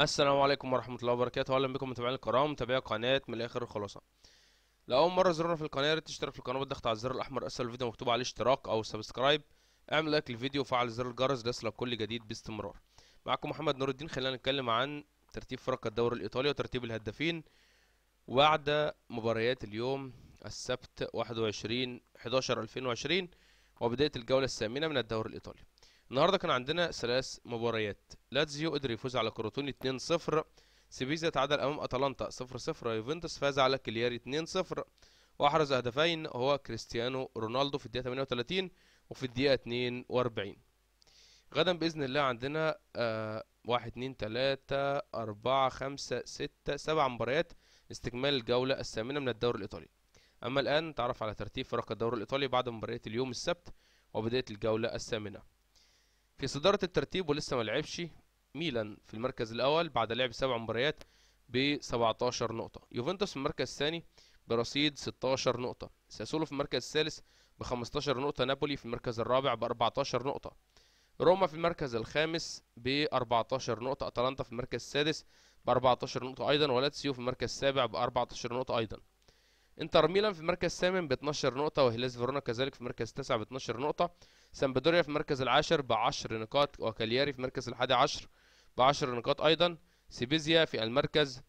السلام عليكم ورحمة الله وبركاته أهلا بكم متابعينا الكرام متابعي قناة من الآخر الخلاصة لو أول مرة زرنا في القناة يا ريت تشترك في القناة بالضغط على الزر الأحمر أسفل الفيديو مكتوب عليه اشتراك أو سبسكرايب اعمل لايك للفيديو وفعل زر الجرس ليصلك كل جديد باستمرار معكم محمد نور الدين خلينا نتكلم عن ترتيب فرق الدوري الإيطالي وترتيب الهدافين وعد مباريات اليوم السبت 21 11 2020 وبداية الجولة الثامنة من الدوري الإيطالي النهارده كان عندنا ثلاث مباريات لاتزيو قدر يفوز على كروتوني 2-0 سيفيزا تعادل امام اتلانتا 0-0 يوفنتوس فاز على كلياري 2-0 واحرز هدفين هو كريستيانو رونالدو في الدقيقه 38 وفي الدقيقه 42 غدا باذن الله عندنا آه 1 2 3 4 5 6 7 مباريات لاستكمال الجوله الثامنه من الدوري الايطالي اما الان نتعرف على ترتيب فرق الدوري الايطالي بعد مباريات اليوم السبت وبدايه الجوله الثامنه في صدارة الترتيب ولسه ما لعبش ميلان في المركز الأول بعد لعب سبع مباريات ب 17 نقطة يوفنتوس في المركز الثاني برصيد 16 نقطة ساسولو في المركز الثالث ب 15 نقطة نابولي في المركز الرابع ب 14 نقطة روما في المركز الخامس ب 14 نقطة أتلانتا في المركز السادس ب 14 نقطة أيضا ولاتسيو في المركز السابع ب 14 نقطة أيضا انتر ميلان في المركز الثامن ب 12 نقطة وهيلاس فيرونا كذلك في المركز التاسع ب 12 نقطة سامبدوريا في المركز العاشر ب 10 نقاط وكالياري في المركز الحادي عشر ب 10 نقاط أيضا سيبيزيا في المركز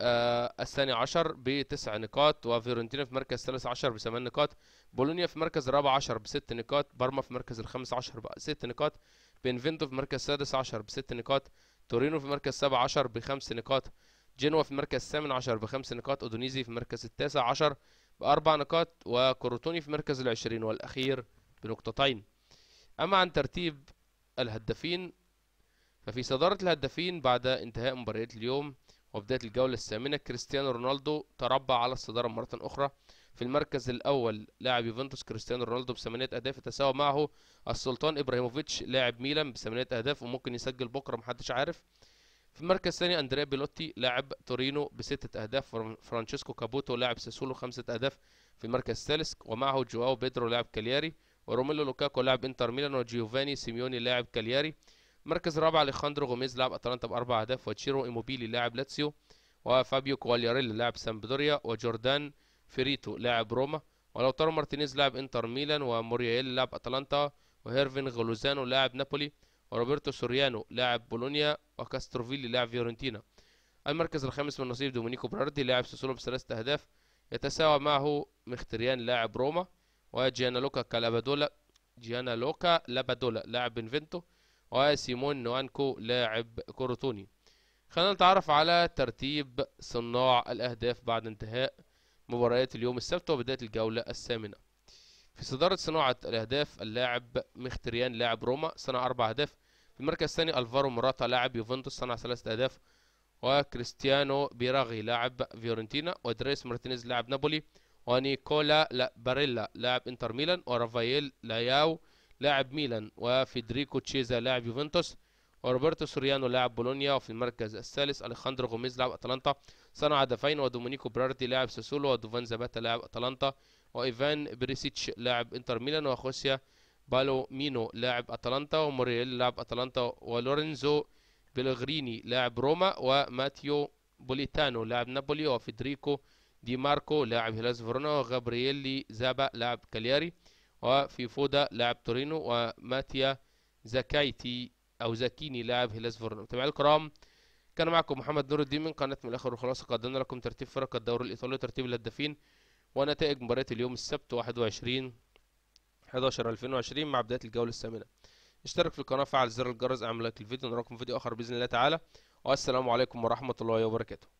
آه الثاني عشر ب 9 نقاط وفيرونتينا في المركز الثالث عشر ب 8 نقاط بولونيا في المركز الرابع عشر ب 6 نقاط بارما في المركز الخامس عشر ب 6 نقاط بينفينتو في المركز السادس عشر ب 6 نقاط تورينو في المركز السابع عشر ب 5 نقاط جنوا في المركز الثامن عشر بخمس نقاط أودونيزي في المركز التاسع عشر بأربع نقاط وكروتوني في مركز العشرين والأخير بنقطتين أما عن ترتيب الهدافين ففي صدارة الهدافين بعد انتهاء مباريات اليوم وبداية الجولة الثامنة كريستيانو رونالدو تربع على الصدارة مرة أخرى في المركز الأول لاعب يوفنتوس كريستيانو رونالدو بثمانية أهداف يتساوى معه السلطان إبراهيموفيتش لاعب ميلان بثمانية أهداف وممكن يسجل بكرة محدش عارف في المركز الثاني أندريا بيلوتي لاعب تورينو بستة أهداف فرانشيسكو كابوتو لاعب ساسولو خمسة أهداف في المركز الثالث ومعه جواو بيدرو لاعب كالياري وروميلو لوكاكو لاعب انتر ميلان وجيوفاني سيميوني لاعب كالياري مركز رابع اليخاندرو غوميز لاعب اتلانتا باربع اهداف وتشيرو ايموبيلي لاعب لاتسيو وفابيو كوالياريلي لاعب سامبدوريا وجوردان فيريتو لاعب روما ولوتارو مارتينيز لاعب انتر ميلان وموريال لاعب اتلانتا وهيرفين غلوزانو لاعب نابولي وروبرتو سوريانو لاعب بولونيا وكاستروفيلي لاعب فيورنتينا المركز الخامس من نصيب دومينيكو براردي لاعب سوسولو بثلاثة أهداف يتساوى معه مختريان لاعب روما وجيانا لوكا كالابادولا جيانا لوكا لابادولا لاعب بنفنتو وسيمون نوانكو لاعب كوروتوني خلينا نتعرف على ترتيب صناع الأهداف بعد انتهاء مباريات اليوم السبت وبداية الجولة الثامنة في صدارة صناعة الأهداف اللاعب مختريان لاعب روما صنع أربع أهداف في المركز الثاني ألفارو موراتا لاعب يوفنتوس صنع ثلاثة أهداف وكريستيانو بيراغي لاعب فيورنتينا وادريس مارتينيز لاعب نابولي ونيكولا باريلا لاعب انتر ميلان ورافائيل لاياو لاعب ميلان وفيدريكو تشيزا لاعب يوفنتوس وروبرتو سوريانو لاعب بولونيا وفي المركز الثالث اليخاندرو غوميز لاعب اتلانتا صنع هدفين ودومينيكو برارتي لاعب ساسولو ودوفان زاباتا لاعب اتلانتا وايفان بريسيتش لاعب انتر ميلان وخوسيا بالو مينو لاعب اتلانتا وموريل لاعب اتلانتا ولورينزو بلغريني لاعب روما وماتيو بوليتانو لاعب نابولي وفيدريكو دي ماركو لاعب هيلاس فيرونا وغابرييلي زابا لاعب كالياري وفي فودا لاعب تورينو وماتيا زكايتي او زكيني لاعب هيلاس فيرونا متابعي الكرام كان معكم محمد نور الدين من قناه من الاخر وخلاص قدمنا لكم ترتيب فرق الدوري الايطالي وترتيب الهدافين ونتائج مباراة اليوم السبت 21 11 2020 مع بداية الجولة الثامنة اشترك في القناة فعل زر الجرس اعمل لايك للفيديو نراكم في فيديو آخر بإذن الله تعالى والسلام عليكم ورحمة الله وبركاته